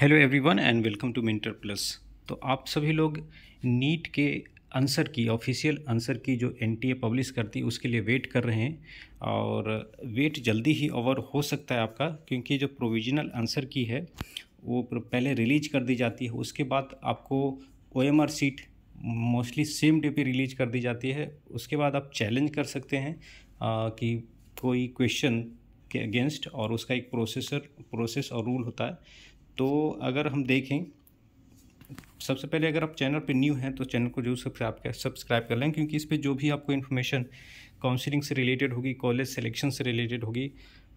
hello everyone and welcome to mentor plus तो आप सभी लोग नीट के आंसर की ऑफिशियल आंसर की जो एन पब्लिश करती है उसके लिए वेट कर रहे हैं और वेट जल्दी ही ओवर हो सकता है आपका क्योंकि जो प्रोविजनल आंसर की है वो पहले रिलीज कर दी जाती है उसके बाद आपको O M R sheet mostly same day पे रिलीज कर दी जाती है उसके बाद आप चैलेंज कर सकते हैं आ, कि कोई क्वेश्चन के अगेंस्ट और उसका एक प्रोसेसर प्रोसेस और रूल होता है तो अगर हम देखें सबसे पहले अगर आप चैनल पर न्यू हैं तो चैनल को जरूर सब्सक्राइब कर सब्सक्राइब कर लें क्योंकि इस पर जो भी आपको इन्फॉर्मेशन काउंसलिंग से रिलेटेड होगी कॉलेज सेलेक्शन से रिलेटेड होगी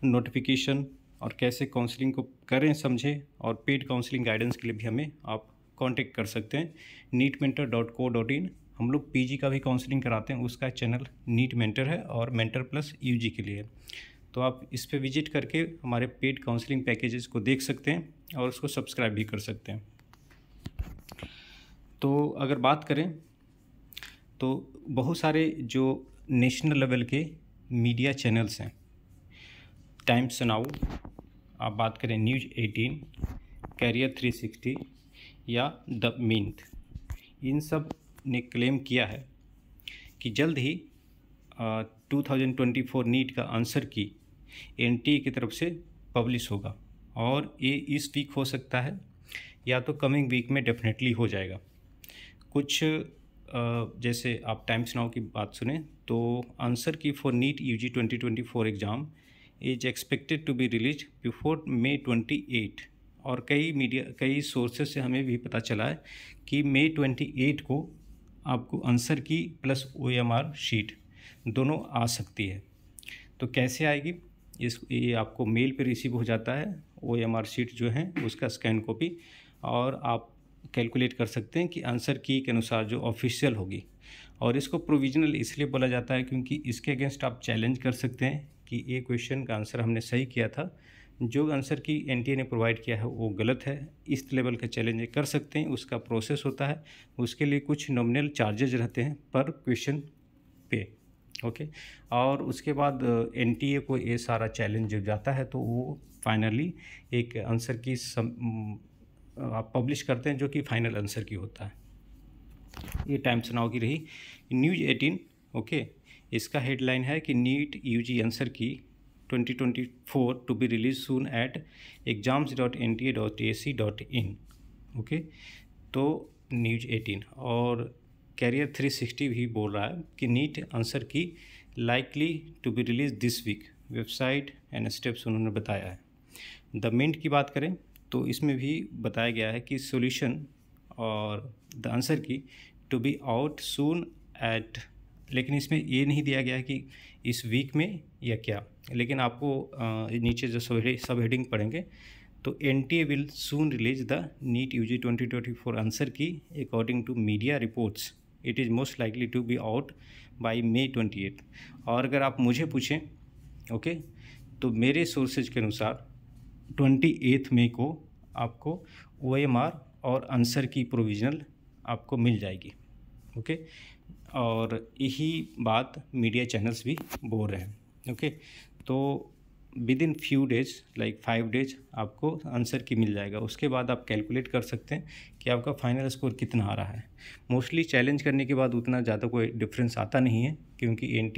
नोटिफिकेशन और कैसे काउंसलिंग को करें समझें और पेड काउंसलिंग गाइडेंस के लिए भी हमें आप कांटेक्ट कर सकते हैं NEET mentor dot co dot in हम लोग पीजी का भी काउंसलिंग कराते हैं उसका चैनल नीट मेंटर है और मेंटर प्लस यूजी के लिए तो आप इस पर विजिट करके हमारे पेड काउंसलिंग पैकेजेस को देख सकते हैं और उसको सब्सक्राइब भी कर सकते हैं तो अगर बात करें तो बहुत सारे जो नेशनल लेवल के मीडिया चैनल्स हैं टाइम्स नाउ आप बात करें न्यूज 18 कैरियर 360 या द मिंट इन सब ने क्लेम किया है कि जल्द ही आ, 2024 नीट का आंसर की एन की तरफ से पब्लिश होगा और ये इस वीक हो सकता है या तो कमिंग वीक में डेफिनेटली हो जाएगा कुछ जैसे आप टाइम्स नाउ की बात सुने तो answer key for NEET U G twenty twenty four exam is expected to be release before May twenty eight और कई मीडिया कई सोर्सेज से हमें भी पता चला है कि मे ट्वेंटी एट को आपको answer key plus O M R sheet दोनों आ सकती है तो कैसे आएगी इस ये आपको मेल पे रिसीव हो जाता है ओ एम आर शीट जो है उसका स्कैन कॉपी और आप कैलकुलेट कर सकते हैं कि आंसर की के अनुसार जो ऑफिशियल होगी और इसको प्रोविजनल इसलिए बोला जाता है क्योंकि इसके अगेंस्ट आप चैलेंज कर सकते हैं कि ये क्वेश्चन का आंसर हमने सही किया था जो आंसर की एन ने प्रोवाइड किया है वो गलत है इस लेवल का चैलेंज कर सकते हैं उसका प्रोसेस होता है उसके लिए कुछ नॉमिनल चार्जेज रहते हैं पर क्वेश्चन पे ओके और उसके बाद एन को ये सारा चैलेंज जब जाता है तो वो फाइनली एक आंसर की सम, आप पब्लिश करते हैं जो कि फाइनल आंसर की होता है ये टाइम सुनाओ की रही न्यूज एटीन ओके इसका हेडलाइन है कि NEET UG answer key 2024 to be release soon at exams dot N T A dot A C dot in okay तो न्यूज एटीन और कैरियर 360 भी बोल रहा है कि NEET answer key likely to be release this week website and steps उन्होंने बताया है द मिंट की बात करें तो इसमें भी बताया गया है कि सॉल्यूशन और the answer key to be out soon at लेकिन इसमें ये नहीं दिया गया है कि इस वीक में या क्या लेकिन आपको नीचे जो सब हेडिंग पढ़ेंगे तो N T A will soon release the NEET U G twenty twenty four answer key according to media reports it is most likely to be out by May twenty eight और अगर आप मुझे पूछें okay तो मेरे sources के अनुसार twenty eighth May को आपको ओ एम आर और आंसर की प्रोविजनल आपको मिल जाएगी ओके और यही बात मीडिया चैनल्स भी बोल रहे हैं ओके तो within few days like five days आपको आंसर की मिल जाएगा उसके बाद आप कैलकुलेट कर सकते हैं कि आपका फाइनल स्कोर कितना आ रहा है मोस्टली चैलेंज करने के बाद उतना ज़्यादा कोई डिफरेंस आता नहीं है क्योंकि एन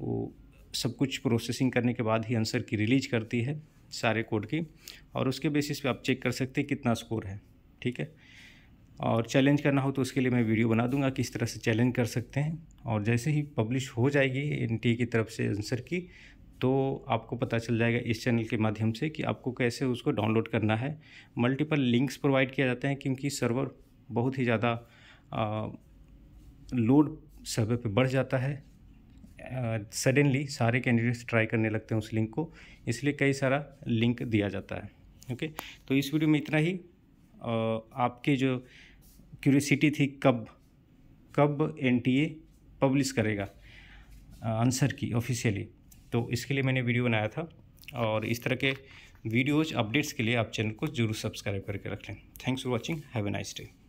वो सब कुछ प्रोसेसिंग करने के बाद ही आंसर की रिलीज करती है सारे कोड की और उसके बेसिस पे आप चेक कर सकते हैं कितना स्कोर है ठीक है और चैलेंज करना हो तो उसके लिए मैं वीडियो बना दूंगा किस तरह से चैलेंज कर सकते हैं और जैसे ही पब्लिश हो जाएगी एन की तरफ से आंसर की तो आपको पता चल जाएगा इस चैनल के माध्यम से कि आपको कैसे उसको डाउनलोड करना है मल्टीपल लिंक्स प्रोवाइड किया जाते हैं क्योंकि सर्वर बहुत ही ज़्यादा लोड सर्वर पे बढ़ जाता है सडनली सारे कैंडिडेट्स ट्राई करने लगते हैं उस लिंक को इसलिए कई सारा लिंक दिया जाता है ओके तो इस वीडियो में इतना ही आपके जो क्यूरियसिटी थी कब कब एनटीए पब्लिश करेगा आंसर की ऑफिशियली तो इसके लिए मैंने वीडियो बनाया था और इस तरह के वीडियोज़ अपडेट्स के लिए आप चैनल को जरूर सब्सक्राइब करके रख लें thanks for watching have a nice day